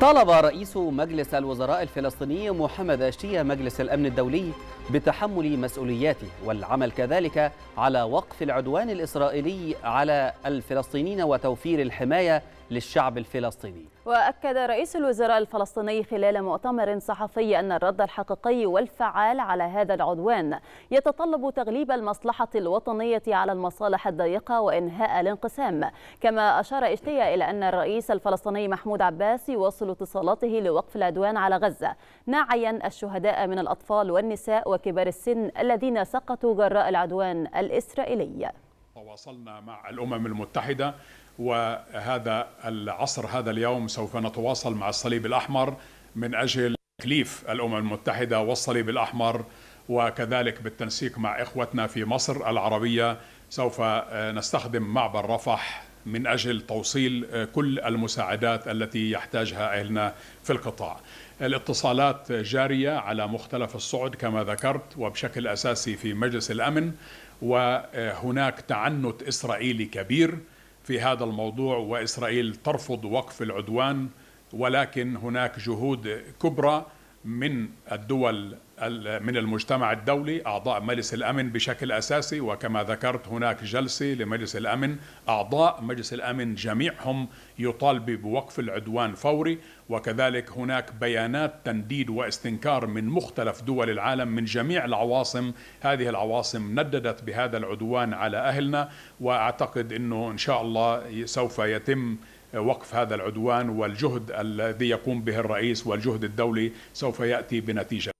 طالب رئيس مجلس الوزراء الفلسطيني محمد أشتية مجلس الأمن الدولي بتحمل مسؤولياته والعمل كذلك على وقف العدوان الإسرائيلي على الفلسطينيين وتوفير الحماية للشعب الفلسطيني وأكد رئيس الوزراء الفلسطيني خلال مؤتمر صحفي أن الرد الحقيقي والفعال على هذا العدوان يتطلب تغليب المصلحة الوطنية على المصالح الضيقة وإنهاء الانقسام كما أشار اشتيا إلى أن الرئيس الفلسطيني محمود عباس يواصل يواصل اتصالاته لوقف العدوان على غزة ناعيا الشهداء من الأطفال والنساء وكبار السن الذين سقطوا جراء العدوان الإسرائيلي تواصلنا مع الأمم المتحدة وهذا العصر هذا اليوم سوف نتواصل مع الصليب الأحمر من أجل تكليف الأمم المتحدة والصليب الأحمر وكذلك بالتنسيق مع إخوتنا في مصر العربية سوف آه، نستخدم معبر رفح من أجل توصيل آه، كل المساعدات التي يحتاجها أهلنا في القطاع الاتصالات جارية على مختلف الصعد كما ذكرت وبشكل أساسي في مجلس الأمن وهناك تعنت إسرائيلي كبير في هذا الموضوع وإسرائيل ترفض وقف العدوان ولكن هناك جهود كبرى من الدول من المجتمع الدولي أعضاء مجلس الأمن بشكل أساسي وكما ذكرت هناك جلسة لمجلس الأمن أعضاء مجلس الأمن جميعهم يطالب بوقف العدوان فوري وكذلك هناك بيانات تنديد واستنكار من مختلف دول العالم من جميع العواصم هذه العواصم نددت بهذا العدوان على أهلنا وأعتقد أنه إن شاء الله سوف يتم وقف هذا العدوان والجهد الذي يقوم به الرئيس والجهد الدولي سوف يأتي بنتيجة